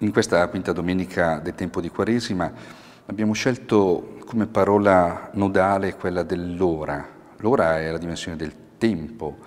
In questa quinta domenica del tempo di Quaresima abbiamo scelto come parola nodale quella dell'ora. L'ora è la dimensione del tempo,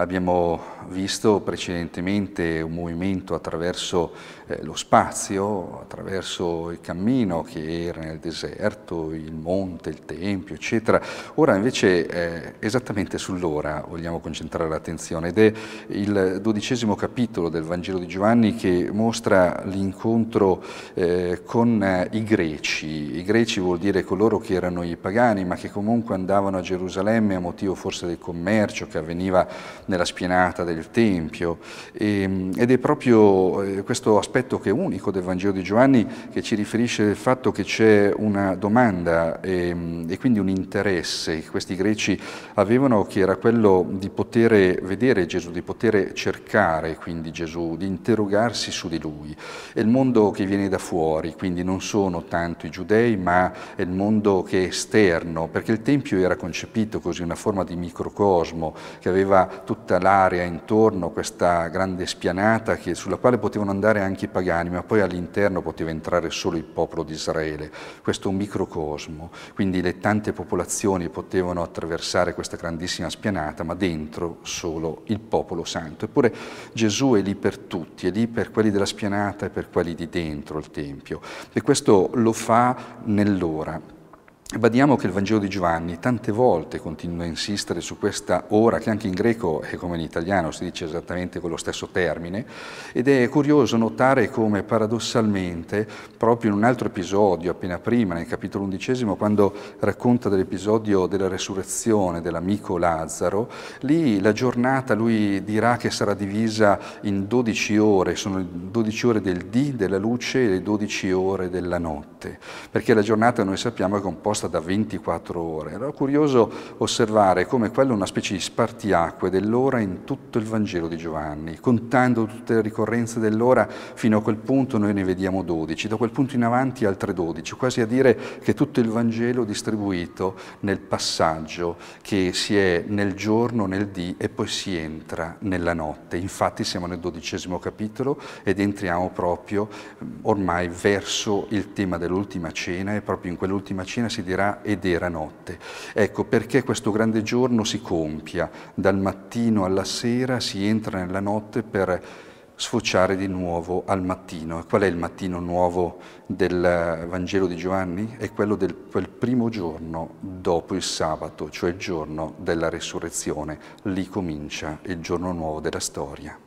Abbiamo visto precedentemente un movimento attraverso eh, lo spazio, attraverso il cammino che era nel deserto, il monte, il tempio, eccetera. Ora invece eh, esattamente sull'ora vogliamo concentrare l'attenzione ed è il dodicesimo capitolo del Vangelo di Giovanni che mostra l'incontro eh, con eh, i greci. I greci vuol dire coloro che erano i pagani ma che comunque andavano a Gerusalemme a motivo forse del commercio che avveniva nella spianata del Tempio e, ehm, ed è proprio eh, questo aspetto che è unico del Vangelo di Giovanni che ci riferisce al fatto che c'è una domanda e, ehm, e quindi un interesse che questi greci avevano che era quello di poter vedere Gesù, di poter cercare quindi Gesù, di interrogarsi su di lui. È il mondo che viene da fuori, quindi non sono tanto i giudei ma è il mondo che è esterno, perché il Tempio era concepito così, una forma di microcosmo che aveva tutto tutta l'area intorno, questa grande spianata che, sulla quale potevano andare anche i pagani, ma poi all'interno poteva entrare solo il popolo di Israele. Questo microcosmo, quindi le tante popolazioni potevano attraversare questa grandissima spianata, ma dentro solo il popolo santo. Eppure Gesù è lì per tutti, è lì per quelli della spianata e per quelli di dentro il Tempio. E questo lo fa nell'ora. Badiamo che il Vangelo di Giovanni tante volte continua a insistere su questa ora, che anche in greco e come in italiano si dice esattamente con lo stesso termine, ed è curioso notare come paradossalmente, proprio in un altro episodio, appena prima, nel capitolo undicesimo, quando racconta dell'episodio della resurrezione dell'amico Lazzaro, lì la giornata lui dirà che sarà divisa in 12 ore, sono le 12 ore del dì, della luce, e le 12 ore della notte, perché la giornata noi sappiamo è composta composta da 24 ore. Era curioso osservare come quella è una specie di spartiacque dell'ora in tutto il Vangelo di Giovanni, contando tutte le ricorrenze dell'ora fino a quel punto noi ne vediamo 12, da quel punto in avanti altre 12, quasi a dire che tutto il Vangelo è distribuito nel passaggio che si è nel giorno, nel dì e poi si entra nella notte. Infatti siamo nel dodicesimo capitolo ed entriamo proprio mm, ormai verso il tema dell'ultima cena e proprio in quell'ultima cena si dirà ed era notte. Ecco perché questo grande giorno si compia, dal mattino alla sera si entra nella notte per sfociare di nuovo al mattino. qual è il mattino nuovo del Vangelo di Giovanni? È quello del quel primo giorno dopo il sabato, cioè il giorno della resurrezione. Lì comincia il giorno nuovo della storia.